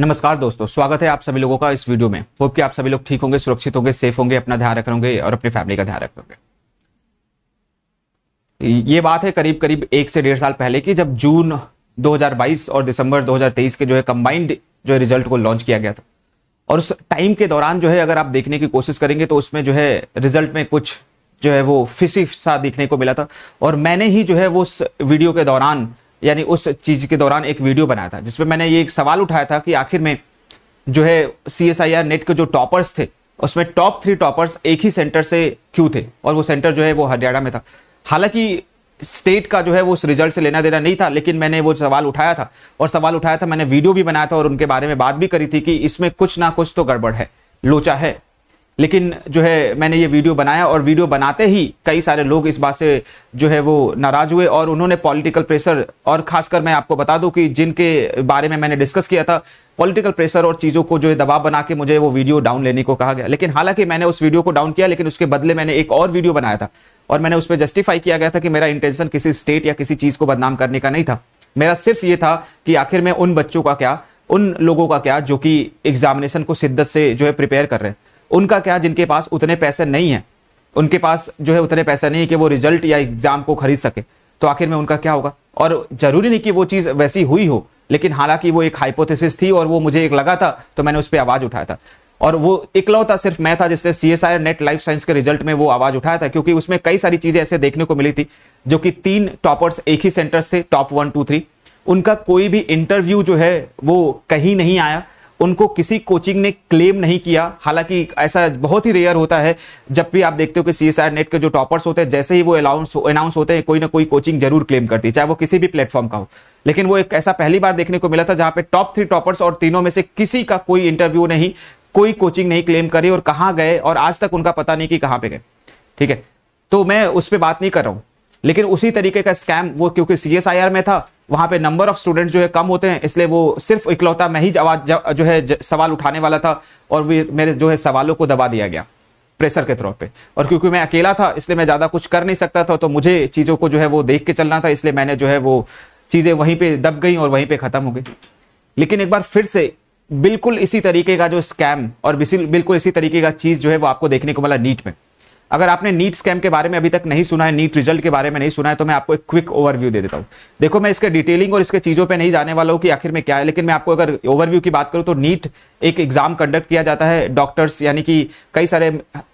नमस्कार दोस्तों स्वागत है आप सभी लोगों का इस वीडियो में होप कि आप सभी लोग ठीक होंगे सुरक्षित होंगे सेफ होंगे अपना ध्यान रखोगे और अपनी फैमिली का ध्यान रखोगे ये बात है करीब करीब एक से डेढ़ साल पहले की जब जून 2022 और दिसंबर 2023 के जो है कंबाइंड जो है रिजल्ट को लॉन्च किया गया था और उस टाइम के दौरान जो है अगर आप देखने की कोशिश करेंगे तो उसमें जो है रिजल्ट में कुछ जो है वो फिसी सा देखने को मिला था और मैंने ही जो है वो वीडियो के दौरान यानी उस चीज़ के दौरान एक वीडियो बनाया था जिसमें मैंने ये एक सवाल उठाया था कि आखिर में जो है C S I R net के जो टॉपर्स थे उसमें टॉप थ्री टॉपर्स एक ही सेंटर से क्यों थे और वो सेंटर जो है वो हरियाणा में था हालांकि स्टेट का जो है वो उस रिजल्ट से लेना देना नहीं था लेकिन मैंने वो सवाल उठाया था और सवाल उठाया था मैंने वीडियो भी बनाया था और उनके बारे में बात भी करी थी कि इसमें कुछ ना कुछ तो गड़बड़ है लोचा है लेकिन जो है मैंने ये वीडियो बनाया और वीडियो बनाते ही कई सारे लोग इस बात से जो है वो नाराज़ हुए और उन्होंने पॉलिटिकल प्रेशर और खासकर मैं आपको बता दूं कि जिनके बारे में मैंने डिस्कस किया था पॉलिटिकल प्रेशर और चीज़ों को जो है दबाव बना के मुझे वो वीडियो डाउन लेने को कहा गया लेकिन हालांकि मैंने उस वीडियो को डाउन किया लेकिन उसके बदले मैंने एक और वीडियो बनाया था और मैंने उस पर जस्टिफाई किया गया था कि मेरा इंटेंशन किसी स्टेट या किसी चीज़ को बदनाम करने का नहीं था मेरा सिर्फ ये था कि आखिर में उन बच्चों का क्या उन लोगों का क्या जो कि एग्जामिनेशन को शिद्दत से जो है प्रिपेयर कर रहे हैं उनका क्या जिनके पास उतने पैसे नहीं हैं उनके पास जो है उतने पैसे नहीं है कि वो रिजल्ट या एग्ज़ाम को खरीद सके तो आखिर में उनका क्या होगा और ज़रूरी नहीं कि वो चीज़ वैसी हुई हो लेकिन हालांकि वो एक हाइपोथेसिस थी और वो मुझे एक लगा था तो मैंने उस पर आवाज़ उठाया था और वो इकलौता सिर्फ मैं था जिससे C S I net life science के रिजल्ट में वो आवाज़ उठाया था क्योंकि उसमें कई सारी चीज़ें ऐसे देखने को मिली थी जो कि तीन टॉपर्स एक ही सेंटर्स थे टॉप वन टू थ्री उनका कोई भी इंटरव्यू जो है वो कहीं नहीं आया उनको किसी कोचिंग ने क्लेम नहीं किया हालांकि ऐसा बहुत ही रेयर होता है जब भी आप देखते हो कि सी नेट के जो टॉपर्स होते हैं जैसे ही वो अलाउंस अनाउंस होते हैं कोई ना कोई कोचिंग जरूर क्लेम करती है चाहे वो किसी भी प्लेटफॉर्म का हो लेकिन वो एक ऐसा पहली बार देखने को मिला था जहां पे टॉप थ्री टॉपर्स और तीनों में से किसी का कोई इंटरव्यू नहीं कोई कोचिंग नहीं क्लेम करी और कहाँ गए और आज तक उनका पता नहीं कि कहाँ पे गए ठीक है तो मैं उस पर बात नहीं कर रहा हूँ लेकिन उसी तरीके का स्कैम वो क्योंकि सी में था वहाँ पे नंबर ऑफ स्टूडेंट जो है कम होते हैं इसलिए वो सिर्फ इकलौता मैं ही जवाब जो है सवाल उठाने वाला था और वे मेरे जो है सवालों को दबा दिया गया प्रेशर के तौर पे और क्योंकि मैं अकेला था इसलिए मैं ज़्यादा कुछ कर नहीं सकता था तो मुझे चीज़ों को जो है वो देख के चलना था इसलिए मैंने जो है वो चीज़ें वहीं पर दब गई और वहीं पर ख़त्म हो गई लेकिन एक बार फिर से बिल्कुल इसी तरीके का जो स्कैम और बिल्कुल इसी तरीके का चीज़ जो है वो आपको देखने को मिला नीट में अगर आपने नीट स्कैम के बारे में अभी तक नहीं सुना है नीट रिजल्ट के बारे में नहीं सुना है तो मैं आपको एक क्विक ओवरव्यू दे देता हूँ देखो मैं इसके डिटेलिंग और इसके चीज़ों पे नहीं जाने वाला हूँ कि आखिर में क्या है लेकिन मैं आपको अगर ओवरव्यू की बात करूँ तो नीट एक एग्जाम कंडक्ट किया जाता है डॉक्टर्स यानी कि कई सारे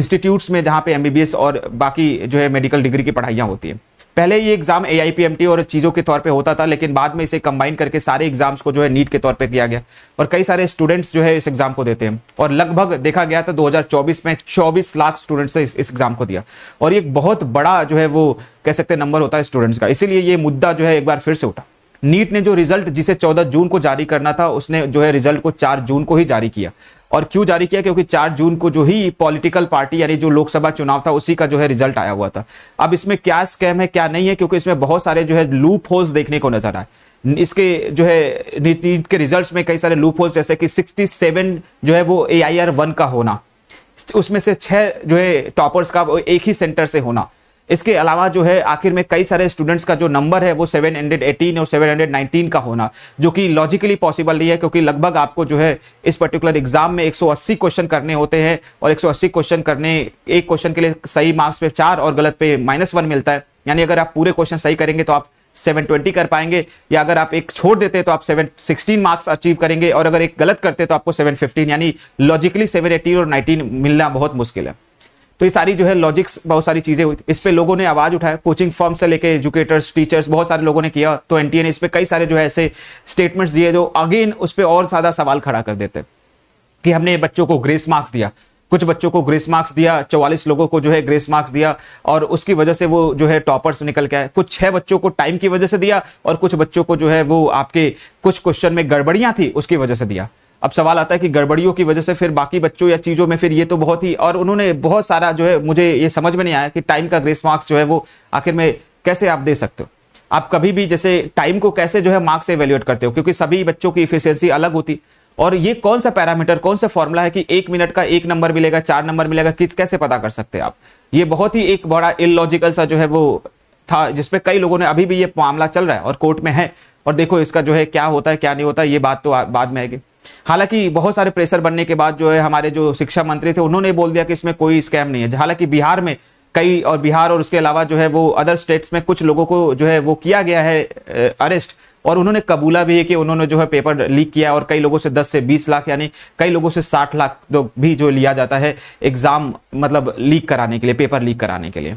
इंस्टीट्यूट्स में जहाँ पे एम और बाकी जो है मेडिकल डिग्री की पढ़ाइयाँ होती हैं पहले ये एग्जाम ए और चीज़ों के तौर पे होता था लेकिन बाद में इसे कंबाइन करके सारे एग्जाम्स को जो है नीट के तौर पे किया गया और कई सारे स्टूडेंट्स जो है इस एग्जाम को देते हैं और लगभग देखा गया था 2024 में 24 लाख स्टूडेंट्स ने इस एग्जाम को दिया और ये बहुत बड़ा जो है वो कह सकते हैं नंबर होता है स्टूडेंट्स का इसीलिए ये मुद्दा जो है एक बार फिर से उठा नीट ने जो रिजल्ट जिसे 14 जून को जारी करना था उसने जो है रिजल्ट को 4 जून को ही जारी किया और क्यों जारी किया क्योंकि 4 जून को जो ही पॉलिटिकल पार्टी यानी जो लोकसभा चुनाव था उसी का जो है रिजल्ट आया हुआ था अब इसमें क्या स्कैम है क्या नहीं है क्योंकि इसमें बहुत सारे जो है लूप होल्स देखने को नजर आए इसके जो है नीट के रिजल्ट्स में कई सारे लूप होल्स जैसे कि 67 जो है वो ए आई आर वन का होना उसमें से छः जो है टॉपर्स का एक ही सेंटर से होना इसके अलावा जो है आखिर में कई सारे स्टूडेंट्स का जो नंबर है वो 718 और 719 का होना जो कि लॉजिकली पॉसिबल नहीं है क्योंकि लगभग आपको जो है इस पर्टिकुलर एग्जाम में 180 क्वेश्चन करने होते हैं और 180 क्वेश्चन करने एक क्वेश्चन के लिए सही मार्क्स पे चार और गलत पे माइनस वन मिलता है यानी अगर आप पूरे क्वेश्चन सही करेंगे तो आप 720 कर पाएंगे या अगर आप एक छोड़ देते हैं तो आप 716 मार्क्स अचीव करेंगे और अगर एक गलत करते तो आपको 715 यानी लॉजिकली 718 और 19 मिलना बहुत मुश्किल है तो ये सारी जो है लॉजिक्स बहुत सारी चीज़ें हुई इस पर लोगों ने आवाज़ उठाया कोचिंग फॉर्म से लेके एजुकेटर्स टीचर्स बहुत सारे लोगों ने किया तो एन ने इस पर कई सारे जो है ऐसे स्टेटमेंट्स दिए जो अगेन उस पर और ज़्यादा सवाल खड़ा कर देते कि हमने बच्चों को ग्रेस मार्क्स दिया कुछ बच्चों को ग्रेस मार्क्स दिया चौवालीस लोगों को जो है ग्रेस मार्क्स दिया और उसकी वजह से वो जो है टॉपर्स निकल के आए कुछ छह बच्चों को टाइम की वजह से दिया और कुछ बच्चों को जो है वो आपके कुछ क्वेश्चन में गड़बड़ियां थी उसकी वजह से दिया अब सवाल आता है कि गड़बड़ियों की वजह से फिर बाकी बच्चों या चीज़ों में फिर ये तो बहुत ही और उन्होंने बहुत सारा जो है मुझे ये समझ में नहीं आया कि टाइम का ग्रेस मार्क्स जो है वो आखिर में कैसे आप दे सकते हो आप कभी भी जैसे टाइम को कैसे जो है मार्क्स से एवेल्यूएट करते हो क्योंकि सभी बच्चों की इफिशियंसी अलग होती और ये कौन सा पैरामीटर कौन सा फॉर्मूला है कि एक मिनट का एक नंबर मिलेगा चार नंबर मिलेगा किस कैसे पता कर सकते हैं आप ये बहुत ही एक बड़ा इलॉजिकल सा जो है वो था जिसपे कई लोगों ने अभी भी ये मामला चल रहा है और कोर्ट में है और देखो इसका जो है क्या होता है क्या नहीं होता है, ये बात तो बाद में आएगी हालांकि बहुत सारे प्रेशर बनने के बाद जो है हमारे जो शिक्षा मंत्री थे उन्होंने बोल दिया कि इसमें कोई स्कैम नहीं है हालांकि बिहार में कई और बिहार और उसके अलावा जो है वो अदर स्टेट्स में कुछ लोगों को जो है वो किया गया है अरेस्ट और उन्होंने कबूला भी है कि उन्होंने जो है पेपर लीक किया और कई लोगों से 10 से 20 लाख यानी कई लोगों से 60 लाख तो भी जो लिया जाता है एग्जाम मतलब लीक कराने के लिए पेपर लीक कराने के लिए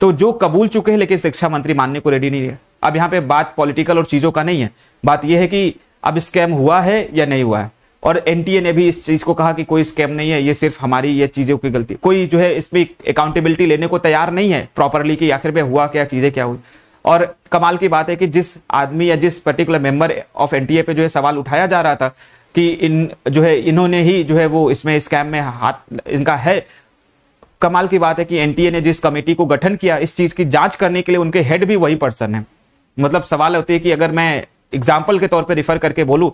तो जो कबूल चुके हैं लेकिन शिक्षा मंत्री मानने को रेडी नहीं है अब यहाँ पे बात पॉलिटिकल और चीज़ों का नहीं है बात यह है कि अब स्कैम हुआ है या नहीं हुआ है और एनटीए ने भी इस चीज़ को कहा कि कोई स्कैम नहीं है ये सिर्फ हमारी ये चीज़ों की गलती कोई जो है इसमें अकाउंटेबिलिटी लेने को तैयार नहीं है प्रॉपरली कि आखिर में हुआ क्या चीज़ें क्या हुई और कमाल की बात है कि जिस आदमी या जिस पर्टिकुलर मेंबर ऑफ एनटीए पे जो है सवाल उठाया जा रहा था कि इन जो है इन्होंने ही जो है वो इसमें स्कैम में हाथ इनका है कमाल की बात है कि एनटीए ने जिस कमेटी को गठन किया इस चीज़ की जांच करने के लिए उनके हेड भी वही पर्सन है मतलब सवाल होती है कि अगर मैं एग्जाम्पल के तौर पर रिफर करके बोलूँ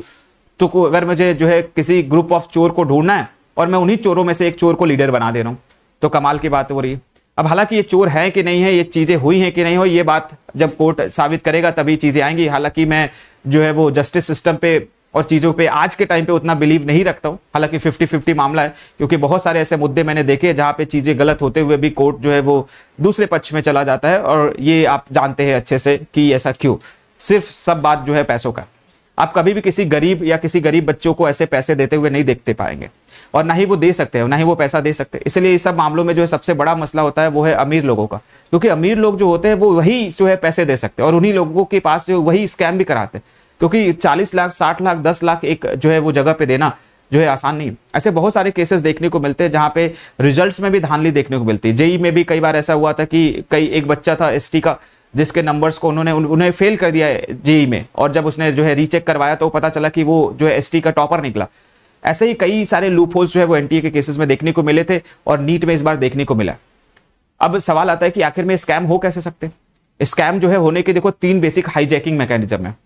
तो अगर मुझे जो है किसी ग्रुप ऑफ चोर को ढूंढना है और मैं उन्हीं चोरों में से एक चोर को लीडर बना दे रहा हूँ तो कमाल की बात हो रही है अब हालांकि ये चोर है कि नहीं है ये चीज़ें हुई हैं कि नहीं हो ये बात जब कोर्ट साबित करेगा तभी चीज़ें आएंगी हालांकि मैं जो है वो जस्टिस सिस्टम पे और चीज़ों पे आज के टाइम पे उतना बिलीव नहीं रखता हूँ हालांकि 50-50 मामला है क्योंकि बहुत सारे ऐसे मुद्दे मैंने देखे जहाँ पे चीज़ें गलत होते हुए भी कोर्ट जो है वो दूसरे पक्ष में चला जाता है और ये आप जानते हैं अच्छे से कि ऐसा क्यों सिर्फ सब बात जो है पैसों का आप कभी भी किसी गरीब या किसी गरीब बच्चों को ऐसे पैसे देते हुए नहीं देखते पाएंगे और ना ही वो दे सकते हैं ना ही वो पैसा दे सकते हैं इसलिए इस सब मामलों में जो है सबसे बड़ा मसला होता है वो है अमीर लोगों का क्योंकि अमीर लोग जो होते हैं वो वही जो है पैसे दे सकते हैं और उन्हीं लोगों के पास जो वही स्कैम भी कराते हैं क्योंकि चालीस लाख साठ लाख दस लाख एक जो है वो जगह पे देना जो है आसान नहीं ऐसे बहुत सारे केसेस देखने को मिलते हैं जहाँ पे रिजल्ट्स में भी धानली देखने को मिलती है जेई में भी कई बार ऐसा हुआ था कि कई एक बच्चा था एस का जिसके नंबर्स को उन्होंने उन्हें फेल कर दिया जेई e में और जब उसने जो है रीचेक करवाया तो पता चला कि वो जो है एस का टॉपर निकला ऐसे ही कई सारे लूप होल्स जो है वो एनटीए के केसेस में देखने को मिले थे और नीट में इस बार देखने को मिला अब सवाल आता है कि आखिर में स्कैम हो कैसे सकते स्कैम जो है होने के देखो तीन बेसिक हाईजैकिंग मैकेनिज्म है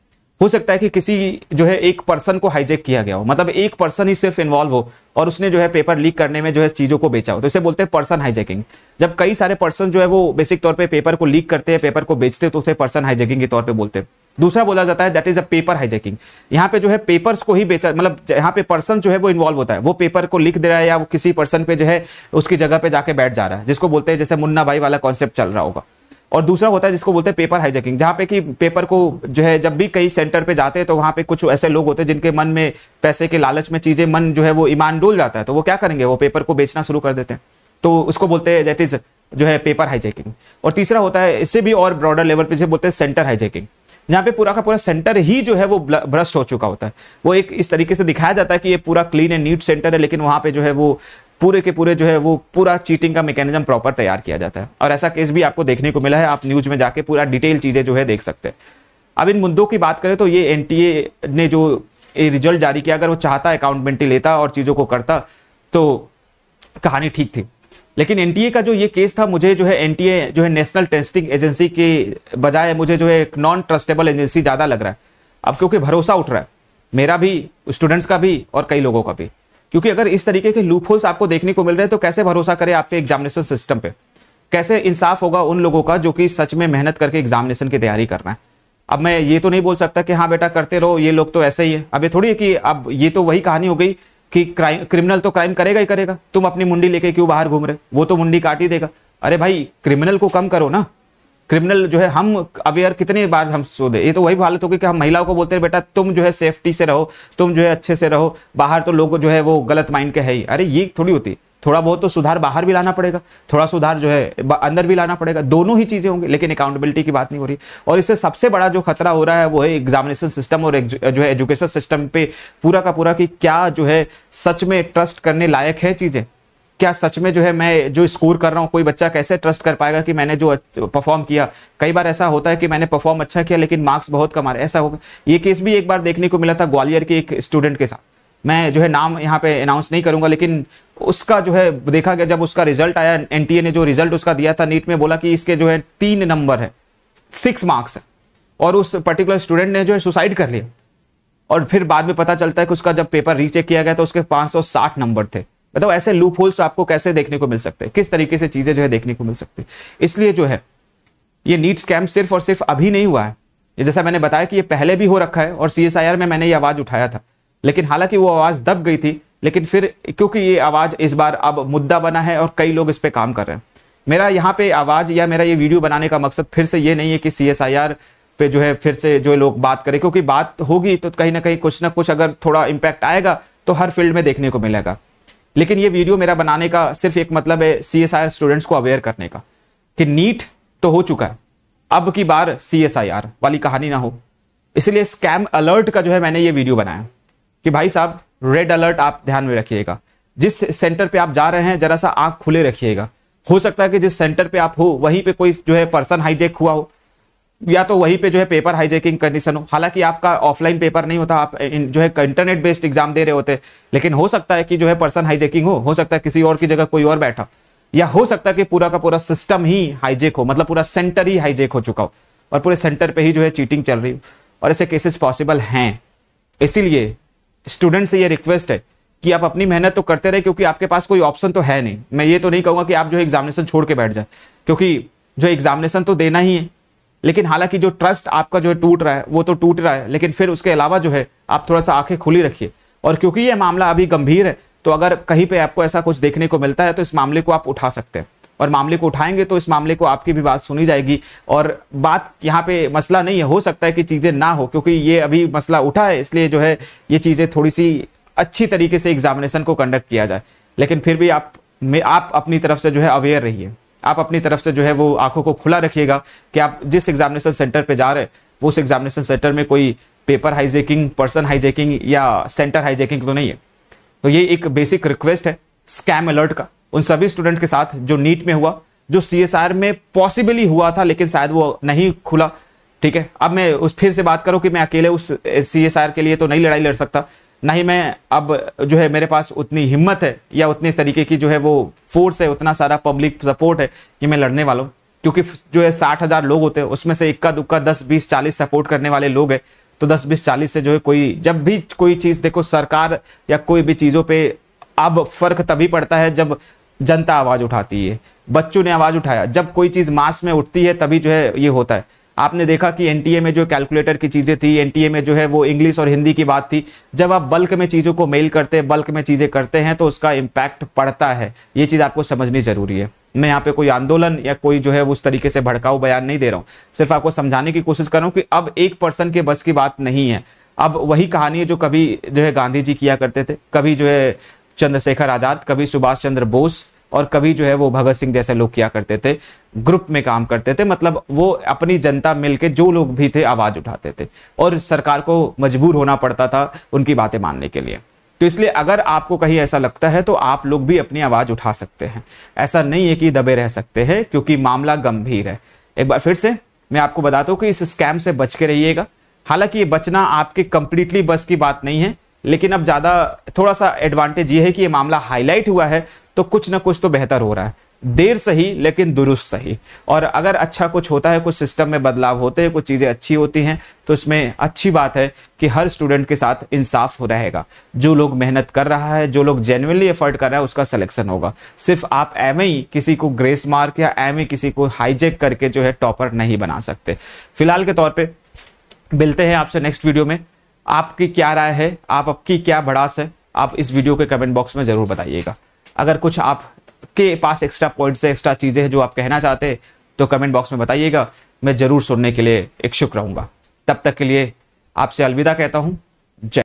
हो सकता है कि किसी जो है एक पर्सन को हाईजेक किया गया हो मतलब एक पर्सन ही सिर्फ इन्वॉल्व हो और उसने जो है पेपर लीक करने में जो है चीज़ों को बेचा हो तो इसे बोलते हैं पर्सन हाईजेकिंग जब कई सारे पर्सन जो है वो बेसिक तौर पे पेपर को लीक करते हैं पेपर को बेचते हैं तो उसे पर्सन हाईजेकिंग के तौर पर बोलते हैं दूसरा बोला जाता है that is a paper hijacking यहाँ पे जो है पेपर्स को ही बेचा मतलब यहाँ पे पर्सन जो है वो इन्वॉल्व होता है वो पेपर को लिख दे रहा है या वो किसी पर्सन पे जो है उसकी जगह पे जाके बैठ जा रहा है जिसको बोलते हैं जैसे मुन्ना भाई वाला कॉन्सेप्ट चल रहा होगा और दूसरा होता है जिसको बोलते हैं पेपर हाईजेकिंग जहाँ पे कि पेपर को जो है जब भी कई सेंटर पे जाते हैं तो वहाँ पे कुछ ऐसे लोग होते हैं जिनके मन में पैसे के लालच में चीज़ें मन जो है वो ईमान डोल जाता है तो वो क्या करेंगे वो पेपर को बेचना शुरू कर देते हैं तो उसको बोलते हैं दैट इज़ जो है पेपर हाईजेकिंग और तीसरा होता है इससे भी और ब्रॉडर लेवल पे जो बोलते हैं सेंटर हाईजेकिंग जहाँ पे पूरा का पूरा सेंटर ही जो है वो भ्रष्ट हो चुका होता है वो एक इस तरीके से दिखाया जाता है कि ये पूरा क्लीन एंड नीट सेंटर है लेकिन वहाँ पे जो है वो पूरे के पूरे जो है वो पूरा चीटिंग का मैकेनिज्म प्रॉपर तैयार किया जाता है और ऐसा केस भी आपको देखने को मिला है आप न्यूज में जाके पूरा डिटेल चीजें जो है देख सकते हैं अब इन मुद्दों की बात करें तो ये एन ने जो रिजल्ट जारी किया अगर वो चाहता अकाउंटमेंटी लेता और चीज़ों को करता तो कहानी ठीक थी लेकिन एन का जो ये केस था मुझे जो है एन जो है नेशनल टेस्टिंग एजेंसी के बजाय मुझे जो है एक नॉन ट्रस्टेबल एजेंसी ज़्यादा लग रहा है अब क्योंकि भरोसा उठ रहा है मेरा भी स्टूडेंट्स का भी और कई लोगों का भी क्योंकि अगर इस तरीके के लूप होल्स आपको देखने को मिल रहे हैं तो कैसे भरोसा करें आपके एग्जामिनेशन सिस्टम पे कैसे इंसाफ होगा उन लोगों का जो कि सच में मेहनत करके एग्जामिनेशन की तैयारी करना है अब मैं ये तो नहीं बोल सकता कि हाँ बेटा करते रहो ये लोग तो ऐसे ही है अब ये थोड़ी है कि अब ये तो वही कहानी हो गई कि क्राइम क्रिमिनल तो क्राइम करेगा ही करेगा तुम अपनी मुंडी लेके क्यों बाहर घूम रहे वो तो मुंडी काट ही देगा अरे भाई क्रिमिनल को कम करो ना क्रिमिनल जो है हम अवेयर कितने बार हम सो दे ये तो वही हालत होगी तो कि हम महिलाओं को बोलते हैं बेटा तुम जो है सेफ्टी से रहो तुम जो है अच्छे से रहो बाहर तो लोग जो है वो गलत माइंड के है ही अरे ये थोड़ी होती थोड़ा बहुत तो सुधार बाहर भी लाना पड़ेगा थोड़ा सुधार जो है अंदर भी लाना पड़ेगा दोनों ही चीज़ें होंगी लेकिन अकाउंटेबिलिटी की बात नहीं हो रही और इससे सबसे बड़ा जो खतरा हो रहा है वो है एग्जामिनेशन सिस्टम और जो है एजुकेशन सिस्टम पे पूरा का पूरा कि क्या जो है सच में ट्रस्ट करने लायक है चीज़ें क्या सच में जो है मैं जो स्कोर कर रहा हूँ कोई बच्चा कैसे ट्रस्ट कर पाएगा कि मैंने जो परफॉर्म किया कई बार ऐसा होता है कि मैंने परफॉर्म अच्छा किया लेकिन मार्क्स बहुत कम आ रहे ऐसा होगा ये केस भी एक बार देखने को मिला था ग्वालियर के एक स्टूडेंट के साथ मैं जो है नाम यहाँ पे अनाउंस नहीं करूंगा लेकिन उसका जो है देखा गया जब उसका रिजल्ट आया एन ने जो रिजल्ट उसका दिया था नीट में बोला कि इसके जो है तीन नंबर है सिक्स मार्क्स है और उस पर्टिकुलर स्टूडेंट ने जो है सुसाइड कर लिया और फिर बाद में पता चलता है कि उसका जब पेपर रीचेक किया गया तो उसके 560 नंबर थे बताओ मतलब ऐसे लूप होल्स तो आपको कैसे देखने को मिल सकते हैं किस तरीके से चीजें जो है देखने को मिल सकती है इसलिए जो है ये नीट स्कैम सिर्फ और सिर्फ अभी नहीं हुआ है ये जैसा मैंने बताया कि ये पहले भी हो रखा है और सी में मैंने ये आवाज़ उठाया था लेकिन हालांकि वो आवाज़ दब गई थी लेकिन फिर क्योंकि ये आवाज़ इस बार अब मुद्दा बना है और कई लोग इस पर काम कर रहे हैं मेरा यहाँ पे आवाज़ या मेरा ये वीडियो बनाने का मकसद फिर से ये नहीं है कि सी पे जो है फिर से जो लोग बात करें क्योंकि बात होगी तो कहीं ना कहीं कुछ ना कुछ अगर थोड़ा इम्पैक्ट आएगा तो हर फील्ड में देखने को मिलेगा लेकिन ये वीडियो मेरा बनाने का सिर्फ एक मतलब है सी स्टूडेंट्स को अवेयर करने का कि नीट तो हो चुका है अब की बार सी वाली कहानी ना हो इसलिए स्कैम अलर्ट का जो है मैंने ये वीडियो बनाया कि भाई साहब रेड अलर्ट आप ध्यान में रखिएगा जिस सेंटर पे आप जा रहे हैं जरा सा आंख खुले रखिएगा हो सकता है कि जिस सेंटर पे आप हो वहीं पे कोई जो है पर्सन हाईजेक हुआ हो या तो वहीं पे जो है पेपर हाईजेकिंग कंडीशन हो हालांकि आपका ऑफलाइन पेपर नहीं होता आप जो है इंटरनेट बेस्ड एग्जाम दे रहे होते लेकिन हो सकता है कि जो है पर्सन हाईजेकिंग हो हो सकता है किसी और की जगह कोई और बैठा या हो सकता है कि पूरा का पूरा सिस्टम ही हाईजेक हो मतलब पूरा सेंटर ही हाईजेक हो चुका हो और पूरे सेंटर पे ही जो है चीटिंग चल रही हो और ऐसे केसेस पॉसिबल हैं इसीलिए स्टूडेंट से ये रिक्वेस्ट है कि आप अपनी मेहनत तो करते रहे क्योंकि आपके पास कोई ऑप्शन तो है नहीं मैं ये तो नहीं कहूँगा कि आप जो है एग्जामिनेशन छोड़ के बैठ जाए क्योंकि जो एग्जामिनेशन तो देना ही है लेकिन हालांकि जो ट्रस्ट आपका जो है टूट रहा है वो तो टूट रहा है लेकिन फिर उसके अलावा जो है आप थोड़ा सा आंखें खुली रखिए और क्योंकि ये मामला अभी गंभीर है तो अगर कहीं पे आपको ऐसा कुछ देखने को मिलता है तो इस मामले को आप उठा सकते हैं और मामले को उठाएंगे तो इस मामले को आपकी भी बात सुनी जाएगी और बात यहाँ पे मसला नहीं है हो सकता है कि चीज़ें ना हो क्योंकि ये अभी मसला उठा है इसलिए जो है ये चीज़ें थोड़ी सी अच्छी तरीके से एग्जामिनेशन को कंडक्ट किया जाए लेकिन फिर भी आप में आप अपनी तरफ से जो है अवेयर रहिए आप अपनी तरफ से जो है वो आंखों को खुला रखिएगा कि आप जिस एग्जामिनेशन सेंटर पे जा रहे हैं वो उस एग्जामिनेशन सेंटर में कोई पेपर हाईजेकिंग पर्सन हाईजेकिंग या सेंटर हाईजेकिंग तो नहीं है तो ये एक बेसिक रिक्वेस्ट है स्कैम अलर्ट का उन सभी स्टूडेंट के साथ जो नीट में हुआ जो सी में पॉसिबली हुआ था लेकिन शायद वो नहीं खुला ठीक है अब मैं उस फिर से बात करूं कि मैं अकेले उस सी के लिए तो नहीं लड़ाई लड़ सकता ना ही मैं अब जो है मेरे पास उतनी हिम्मत है या उतने तरीके की जो है वो फोर्स है उतना सारा पब्लिक सपोर्ट है कि मैं लड़ने वाला हूँ क्योंकि जो है साठ हज़ार लोग होते हैं उसमें से इक्का दुक्का दस बीस चालीस सपोर्ट करने वाले लोग हैं तो दस बीस चालीस से जो है कोई जब भी कोई चीज़ देखो सरकार या कोई भी चीज़ों पर अब फर्क तभी पड़ता है जब जनता आवाज़ उठाती है बच्चों ने आवाज़ उठाया जब कोई चीज़ मास में उठती है तभी जो है ये होता है आपने देखा कि एन में जो कैलकुलेटर की चीज़ें थी एन में जो है वो इंग्लिश और हिंदी की बात थी जब आप बल्क में चीज़ों को मेल करते हैं बल्क में चीज़ें करते हैं तो उसका इम्पैक्ट पड़ता है ये चीज़ आपको समझनी जरूरी है मैं यहाँ पे कोई आंदोलन या कोई जो है उस तरीके से भड़काऊ बयान नहीं दे रहा हूँ सिर्फ आपको समझाने की कोशिश कर रहा हूँ कि अब एक पर्सन के बस की बात नहीं है अब वही कहानी है जो कभी जो है गांधी जी किया करते थे कभी जो है चंद्रशेखर आज़ाद कभी सुभाष चंद्र बोस और कभी जो है वो भगत सिंह जैसे लोग किया करते थे ग्रुप में काम करते थे मतलब वो अपनी जनता मिलके जो लोग भी थे आवाज उठाते थे और सरकार को मजबूर होना पड़ता था उनकी बातें मानने के लिए तो इसलिए अगर आपको कहीं ऐसा लगता है तो आप लोग भी अपनी आवाज उठा सकते हैं ऐसा नहीं है कि दबे रह सकते हैं क्योंकि मामला गंभीर है एक बार फिर से मैं आपको बताता हूँ कि इस स्कैम से बच के रहिएगा हालांकि ये बचना आपके कंप्लीटली बस की बात नहीं है लेकिन अब ज़्यादा थोड़ा सा एडवांटेज ये है कि ये मामला हाईलाइट हुआ है तो कुछ ना कुछ तो बेहतर हो रहा है देर सही लेकिन दुरुस्त सही और अगर अच्छा कुछ होता है कुछ सिस्टम में बदलाव होते हैं कुछ चीज़ें अच्छी होती हैं तो इसमें अच्छी बात है कि हर स्टूडेंट के साथ इंसाफ हो रहेगा जो लोग मेहनत कर रहा है जो लोग जेनुअनली एफर्ट कर रहा है उसका सिलेक्शन होगा सिर्फ आप एम ही किसी को ग्रेस मार्क या एम ही किसी को हाईजेक करके जो है टॉपर नहीं बना सकते फिलहाल के तौर पर मिलते हैं आपसे नेक्स्ट वीडियो में आपकी क्या राय है आप आपकी क्या भड़ास है आप इस वीडियो के कमेंट बॉक्स में ज़रूर बताइएगा अगर कुछ आपके पास एक्स्ट्रा पॉइंट्स है एक्स्ट्रा चीज़ें हैं जो आप कहना चाहते हैं तो कमेंट बॉक्स में बताइएगा मैं ज़रूर सुनने के लिए इच्छुक रहूँगा तब तक के लिए आपसे अलविदा कहता हूँ